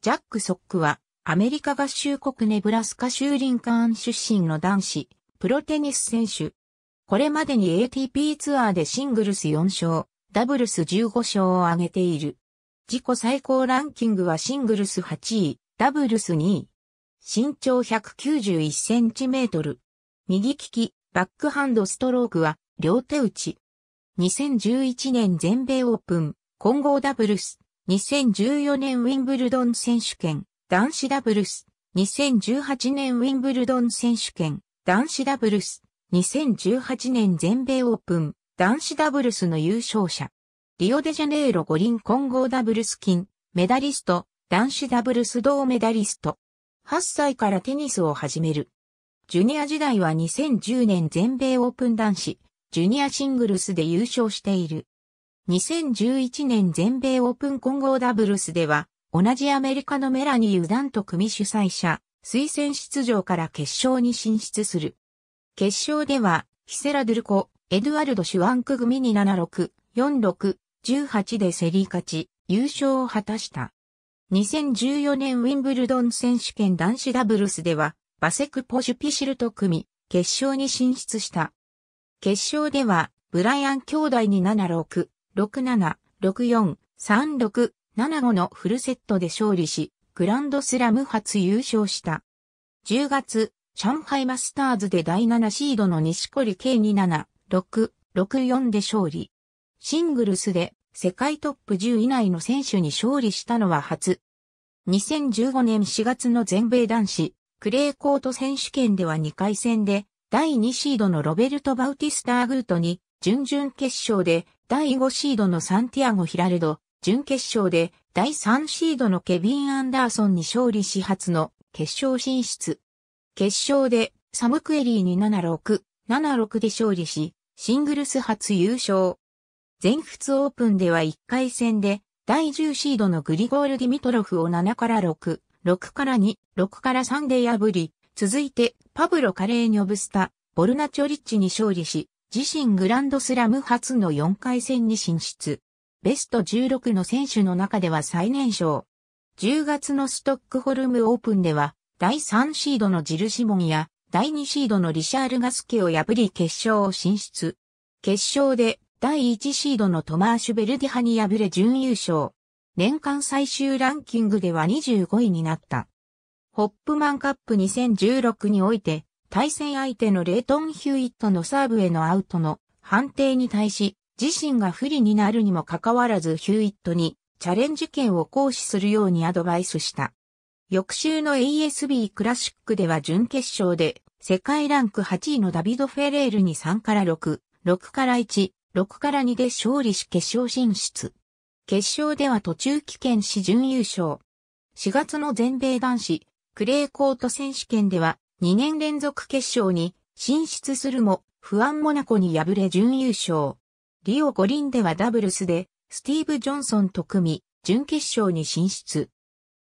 ジャック・ソックは、アメリカ合衆国ネブラスカ州リンカーン出身の男子、プロテニス選手。これまでに ATP ツアーでシングルス4勝、ダブルス15勝を挙げている。自己最高ランキングはシングルス8位、ダブルス2位。身長191センチメートル。右利き、バックハンドストロークは、両手打ち。2011年全米オープン、混合ダブルス、2014年ウィンブルドン選手権、男子ダブルス。2018年ウィンブルドン選手権、男子ダブルス。2018年全米オープン、男子ダブルスの優勝者。リオデジャネイロ五輪混合ダブルス金、メダリスト、男子ダブルス銅メダリスト。8歳からテニスを始める。ジュニア時代は2010年全米オープン男子、ジュニアシングルスで優勝している。2011年全米オープン混合ダブルスでは、同じアメリカのメラニー・ユダンと組主催者、推薦出場から決勝に進出する。決勝では、ヒセラ・ドゥルコ、エドゥルド・シュワンク組に76、46、18で競り勝ち、優勝を果たした。2014年ウィンブルドン選手権男子ダブルスでは、バセク・ポジュピシルと組、決勝に進出した。決勝では、ブライアン兄弟に76、67643675のフルセットで勝利し、グランドスラム初優勝した。10月、上海マスターズで第7シードの西堀 K27664 で勝利。シングルスで世界トップ10以内の選手に勝利したのは初。2015年4月の全米男子クレーコート選手権では2回戦で第2シードのロベルト・バウティスター・グートに準々決勝で第5シードのサンティアゴ・ヒラルド、準決勝で第3シードのケビン・アンダーソンに勝利し初の決勝進出。決勝でサム・クエリーに76、76で勝利し、シングルス初優勝。全仏オープンでは1回戦で第10シードのグリゴール・ディミトロフを7から6、6から2、6から3で破り、続いてパブロ・カレーニョブスタ、ボルナチョリッチに勝利し、自身グランドスラム初の4回戦に進出。ベスト16の選手の中では最年少。10月のストックホルムオープンでは、第3シードのジルシモンや、第2シードのリシャール・ガスケを破り決勝を進出。決勝で、第1シードのトマーシュ・ベルディハに敗れ準優勝。年間最終ランキングでは25位になった。ホップマンカップ2016において、対戦相手のレイトン・ヒューイットのサーブへのアウトの判定に対し、自身が不利になるにもかかわらずヒューイットにチャレンジ権を行使するようにアドバイスした。翌週の ASB クラシックでは準決勝で世界ランク8位のダビド・フェレールに3から6、6から1、6から2で勝利し決勝進出。決勝では途中棄権し準優勝。4月の全米男子クレーコート選手権では2年連続決勝に進出するも、不安モナコに敗れ準優勝。リオ五輪ではダブルスで、スティーブ・ジョンソンと組み、準決勝に進出。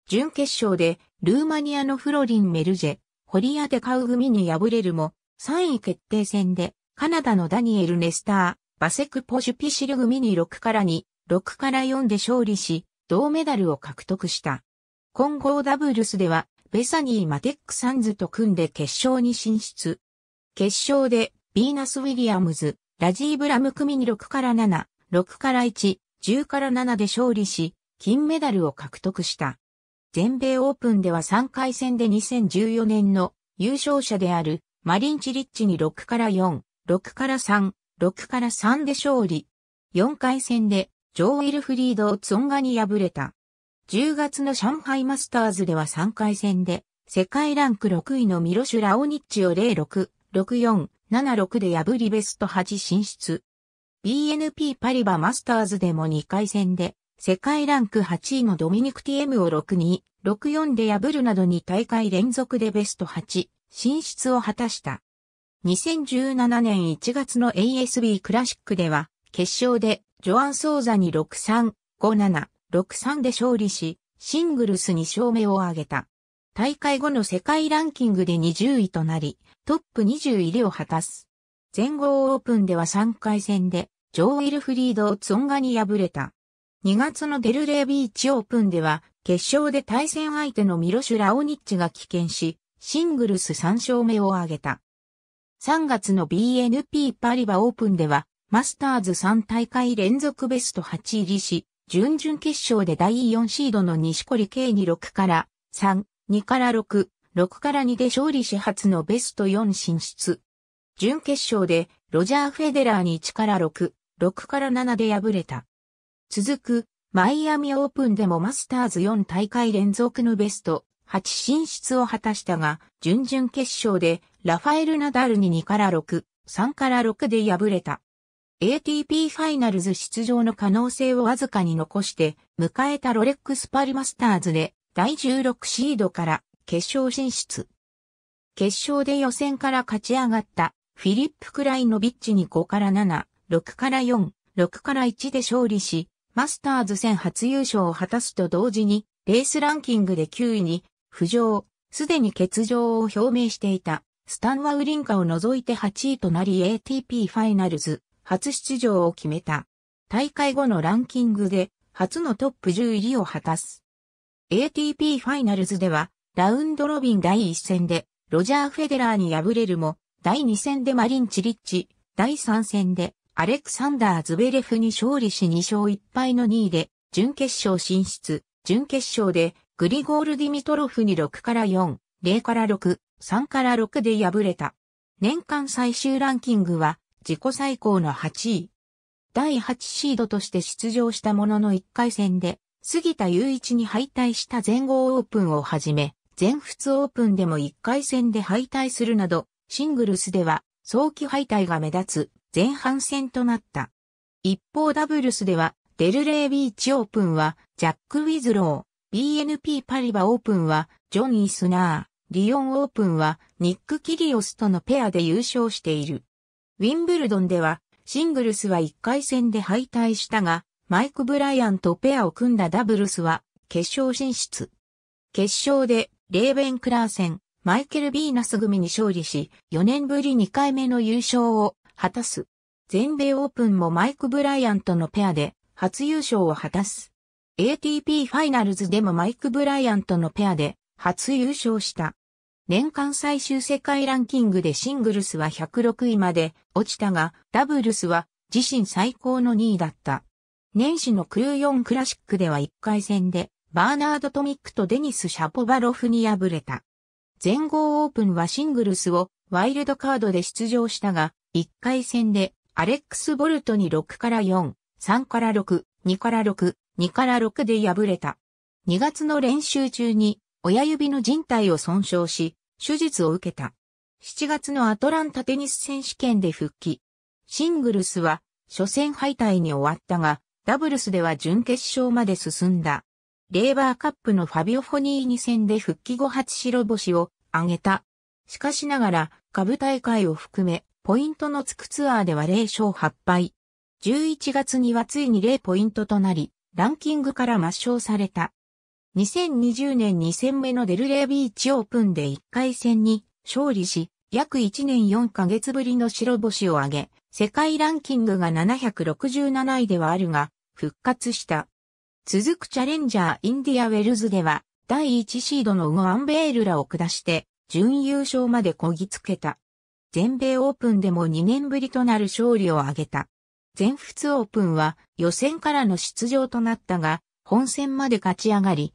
準決勝で、ルーマニアのフロリン・メルジェ、ホリア・デカウ組に敗れるも、3位決定戦で、カナダのダニエル・ネスター、バセク・ポジュピシル組に6から2、6から4で勝利し、銅メダルを獲得した。混合ダブルスでは、ベサニー・マテック・サンズと組んで決勝に進出。決勝で、ビーナス・ウィリアムズ、ラジーブ・ラム組に6から7、6から1、10から7で勝利し、金メダルを獲得した。全米オープンでは3回戦で2014年の優勝者であるマリン・チリッチに6から4、6から3、6から3で勝利。4回戦でジョー・ウィルフリード・ツォンガに敗れた。10月の上海マスターズでは3回戦で、世界ランク6位のミロシュ・ラオニッチを06、64、76で破りベスト8進出。BNP パリバマスターズでも2回戦で、世界ランク8位のドミニクティエムを62、64で破るなどに大会連続でベスト8進出を果たした。2017年1月の ASB クラシックでは、決勝でジョアン・ソーザに63、57、6-3で勝利し、シングルス2勝目を挙げた。大会後の世界ランキングで20位となり、トップ20入りを果たす。全豪オープンでは3回戦で、ジョー・ウィルフリード・ツォンガに敗れた。2月のデルレービーチオープンでは、決勝で対戦相手のミロシュ・ラオニッチが棄権し、シングルス3勝目を挙げた。3月の BNP パリバオープンでは、マスターズ3大会連続ベスト8入りし、準々決勝で第4シードの西堀圭に6から3、2から6、6から2で勝利し初のベスト4進出。準決勝でロジャー・フェデラーに1から6、6から7で敗れた。続くマイアミオープンでもマスターズ4大会連続のベスト8進出を果たしたが、準々決勝でラファエル・ナダルに2から6、3から6で敗れた。ATP ファイナルズ出場の可能性をわずかに残して迎えたロレックスパルマスターズで第16シードから決勝進出。決勝で予選から勝ち上がったフィリップ・クライノビッチに5から7、6から4、6から1で勝利し、マスターズ戦初優勝を果たすと同時に、レースランキングで9位に浮上、すでに欠場を表明していた、スタンワウリンカを除いて8位となり ATP ファイナルズ初出場を決めた。大会後のランキングで初のトップ10入りを果たす。ATP ファイナルズでは、ラウンドロビン第1戦で、ロジャー・フェデラーに敗れるも、第2戦でマリン・チリッチ、第3戦で、アレクサンダー・ズベレフに勝利し2勝1敗の2位で、準決勝進出、準決勝で、グリゴール・ディミトロフに6から4、0から6、3から6で敗れた。年間最終ランキングは、自己最高の8位。第8シードとして出場したものの1回戦で、杉田雄一に敗退した全豪オープンをはじめ、全仏オープンでも1回戦で敗退するなど、シングルスでは早期敗退が目立つ前半戦となった。一方ダブルスでは、デルレイビーチオープンは、ジャック・ウィズロー、BNP パリバオープンは、ジョニー・スナー、リオンオープンは、ニック・キリオスとのペアで優勝している。ウィンブルドンでは、シングルスは1回戦で敗退したが、マイク・ブライアンとペアを組んだダブルスは、決勝進出。決勝で、レーベン・クラーセン、マイケル・ビーナス組に勝利し、4年ぶり2回目の優勝を果たす。全米オープンもマイク・ブライアンとのペアで、初優勝を果たす。ATP ファイナルズでもマイク・ブライアンとのペアで、初優勝した。年間最終世界ランキングでシングルスは106位まで落ちたが、ダブルスは自身最高の2位だった。年始のクルー4クラシックでは1回戦で、バーナード・トミックとデニス・シャポバロフに敗れた。全豪オープンはシングルスをワイルドカードで出場したが、1回戦でアレックス・ボルトに6から4、3から6、2から6、2から6で敗れた。2月の練習中に親指の人体を損傷し、手術を受けた。7月のアトランタテニス選手権で復帰。シングルスは、初戦敗退に終わったが、ダブルスでは準決勝まで進んだ。レーバーカップのファビオ・フォニー2戦で復帰後初白星を挙げた。しかしながら、株大会を含め、ポイントのつくツアーでは0勝8敗。11月にはついに0ポイントとなり、ランキングから抹消された。2020年2戦目のデルレービーチオープンで1回戦に勝利し、約1年4ヶ月ぶりの白星を挙げ、世界ランキングが767位ではあるが、復活した。続くチャレンジャーインディアウェルズでは、第1シードのウゴアンベールらを下して、準優勝までこぎつけた。全米オープンでも2年ぶりとなる勝利を挙げた。全仏オープンは予選からの出場となったが、本戦まで勝ち上がり、